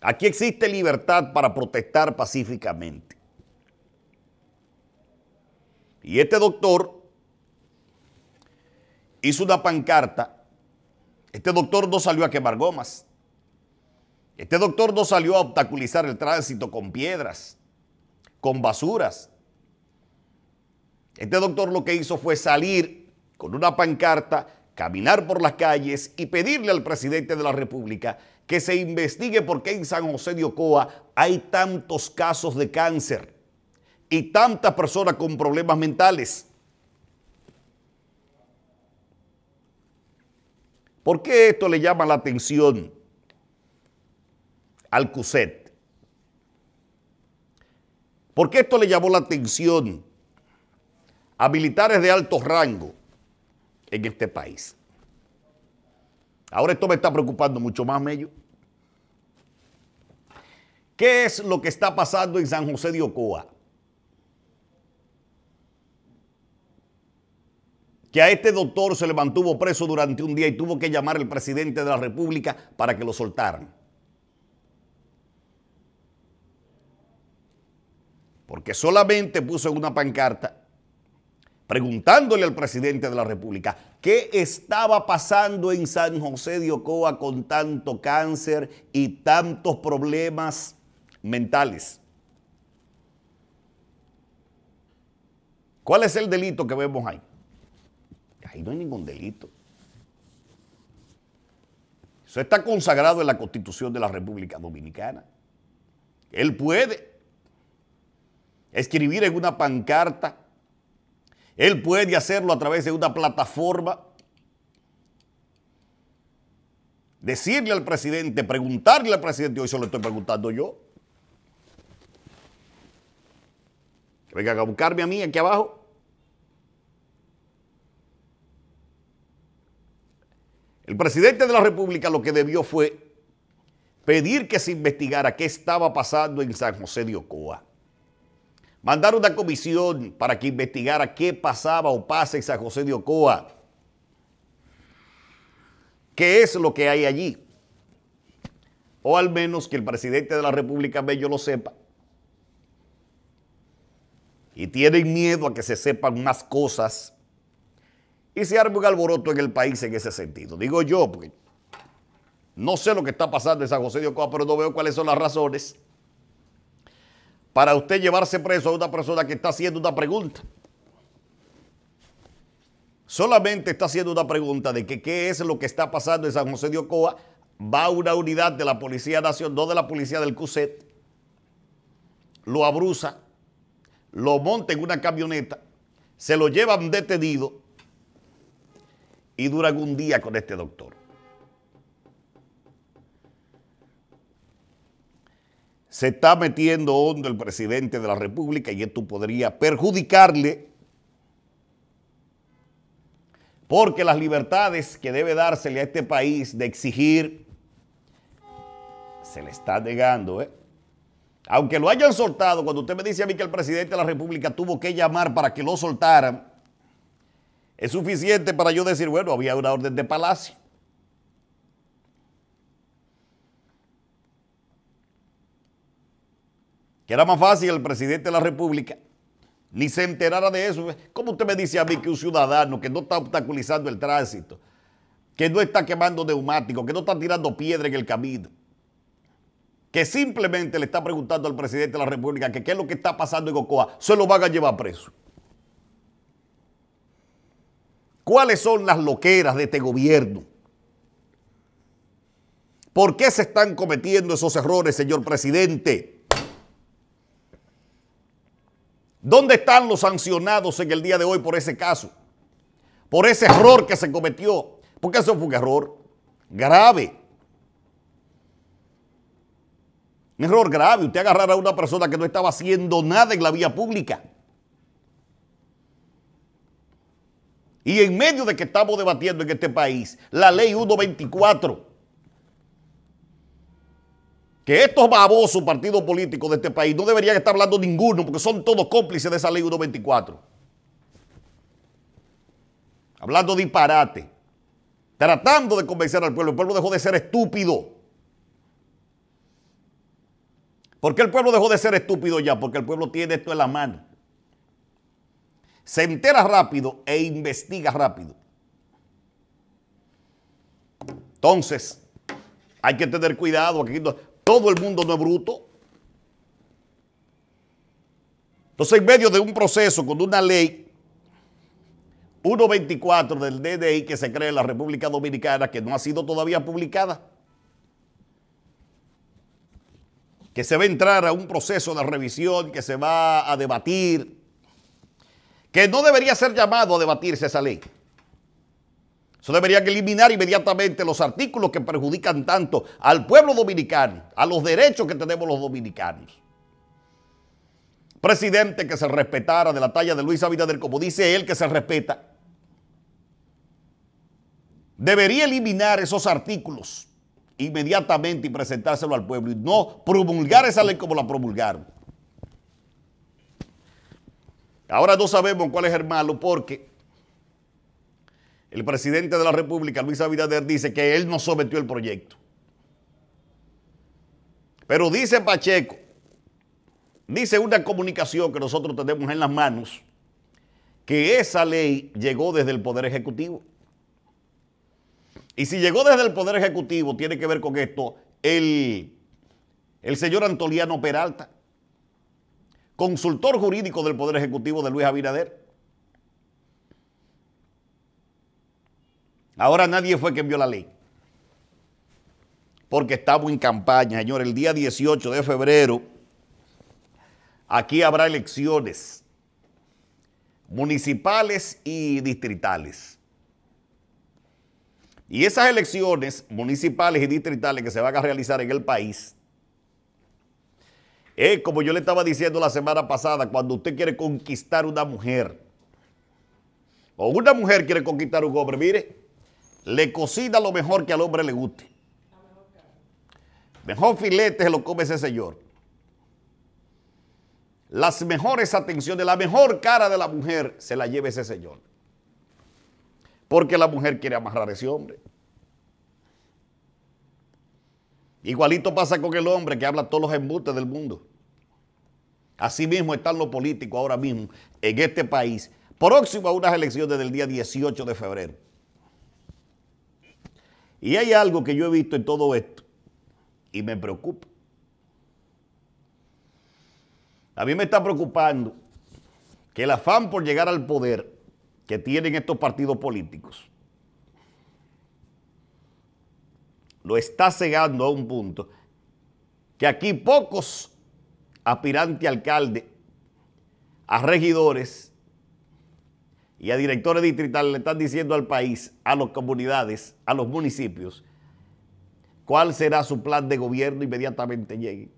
Aquí existe libertad para protestar pacíficamente. Y este doctor hizo una pancarta. Este doctor no salió a quemar gomas. Este doctor no salió a obstaculizar el tránsito con piedras, con basuras. Este doctor lo que hizo fue salir con una pancarta, caminar por las calles y pedirle al presidente de la República que se investigue por qué en San José de Ocoa hay tantos casos de cáncer y tantas personas con problemas mentales. ¿Por qué esto le llama la atención al CUSET? ¿Por qué esto le llamó la atención a militares de alto rango en este país? Ahora esto me está preocupando mucho más, Mello. ¿Qué es lo que está pasando en San José de Ocoa? Que a este doctor se le mantuvo preso durante un día y tuvo que llamar al presidente de la República para que lo soltaran. Porque solamente puso en una pancarta preguntándole al presidente de la República qué estaba pasando en San José de Ocoa con tanto cáncer y tantos problemas mentales. ¿Cuál es el delito que vemos ahí? Ahí no hay ningún delito. Eso está consagrado en la Constitución de la República Dominicana. Él puede escribir en una pancarta. Él puede hacerlo a través de una plataforma. Decirle al presidente, preguntarle al presidente, hoy se lo estoy preguntando yo. Vengan a buscarme a mí aquí abajo. El presidente de la República lo que debió fue pedir que se investigara qué estaba pasando en San José de Ocoa. Mandar una comisión para que investigara qué pasaba o pasa en San José de Ocoa. ¿Qué es lo que hay allí? O al menos que el presidente de la República Bello lo sepa y tienen miedo a que se sepan más cosas. Y se arma un alboroto en el país en ese sentido. Digo yo, porque no sé lo que está pasando en San José de Ocoa, pero no veo cuáles son las razones para usted llevarse preso a una persona que está haciendo una pregunta. Solamente está haciendo una pregunta de que qué es lo que está pasando en San José de Ocoa. Va una unidad de la Policía Nacional, no de la Policía del CUSET, lo abruza, lo monta en una camioneta, se lo llevan detenido y duran un día con este doctor. Se está metiendo hondo el presidente de la República y esto podría perjudicarle porque las libertades que debe dársele a este país de exigir se le está negando, ¿eh? Aunque lo hayan soltado, cuando usted me dice a mí que el presidente de la República tuvo que llamar para que lo soltaran, es suficiente para yo decir, bueno, había una orden de palacio. Que era más fácil el presidente de la República ni se enterara de eso. ¿Cómo usted me dice a mí que un ciudadano que no está obstaculizando el tránsito, que no está quemando neumáticos, que no está tirando piedra en el camino, que simplemente le está preguntando al presidente de la República que qué es lo que está pasando en Cocoa, se lo van a llevar preso. ¿Cuáles son las loqueras de este gobierno? ¿Por qué se están cometiendo esos errores, señor presidente? ¿Dónde están los sancionados en el día de hoy por ese caso? Por ese error que se cometió. Porque eso fue un error grave. Un error grave, usted agarrar a una persona que no estaba haciendo nada en la vía pública. Y en medio de que estamos debatiendo en este país la ley 124, que estos babosos partidos políticos de este país no deberían estar hablando ninguno porque son todos cómplices de esa ley 124. Hablando disparate, tratando de convencer al pueblo. El pueblo dejó de ser estúpido. ¿Por qué el pueblo dejó de ser estúpido ya? Porque el pueblo tiene esto en la mano. Se entera rápido e investiga rápido. Entonces, hay que tener cuidado. Aquí todo el mundo no es bruto. Entonces, en medio de un proceso con una ley 124 del DDI que se crea en la República Dominicana, que no ha sido todavía publicada, que se va a entrar a un proceso de revisión, que se va a debatir, que no debería ser llamado a debatirse esa ley. Se debería eliminar inmediatamente los artículos que perjudican tanto al pueblo dominicano, a los derechos que tenemos los dominicanos. Presidente que se respetara de la talla de Luis Abinader, como dice él que se respeta, debería eliminar esos artículos inmediatamente y presentárselo al pueblo y no promulgar esa ley como la promulgaron. Ahora no sabemos cuál es el malo porque el presidente de la República, Luis Abinader, dice que él no sometió el proyecto. Pero dice Pacheco, dice una comunicación que nosotros tenemos en las manos, que esa ley llegó desde el Poder Ejecutivo. Y si llegó desde el Poder Ejecutivo, tiene que ver con esto, el, señor Antoliano Peralta, consultor jurídico del Poder Ejecutivo de Luis Abinader. Ahora nadie fue quien vio la ley. Porque estamos en campaña, señor. El día 18 de febrero, aquí habrá elecciones municipales y distritales. Y esas elecciones municipales y distritales que se van a realizar en el país, es como yo le estaba diciendo la semana pasada, cuando usted quiere conquistar una mujer, o una mujer quiere conquistar un hombre, mire, le cocina lo mejor que al hombre le guste. Mejor filete se lo come ese señor. Las mejores atenciones, la mejor cara de la mujer se la lleva ese señor. Porque la mujer quiere amarrar a ese hombre. Igualito pasa con el hombre que habla todos los embustes del mundo. Así mismo están los políticos ahora mismo en este país, próximo a unas elecciones del día 18 de febrero. Y hay algo que yo he visto en todo esto y me preocupa. A mí me está preocupando que el afán por llegar al poder que tienen estos partidos políticos lo está cegando a un punto que aquí pocos aspirantes a alcalde, a regidores y a directores distritales le están diciendo al país, a las comunidades, a los municipios, cuál será su plan de gobierno inmediatamente llegue.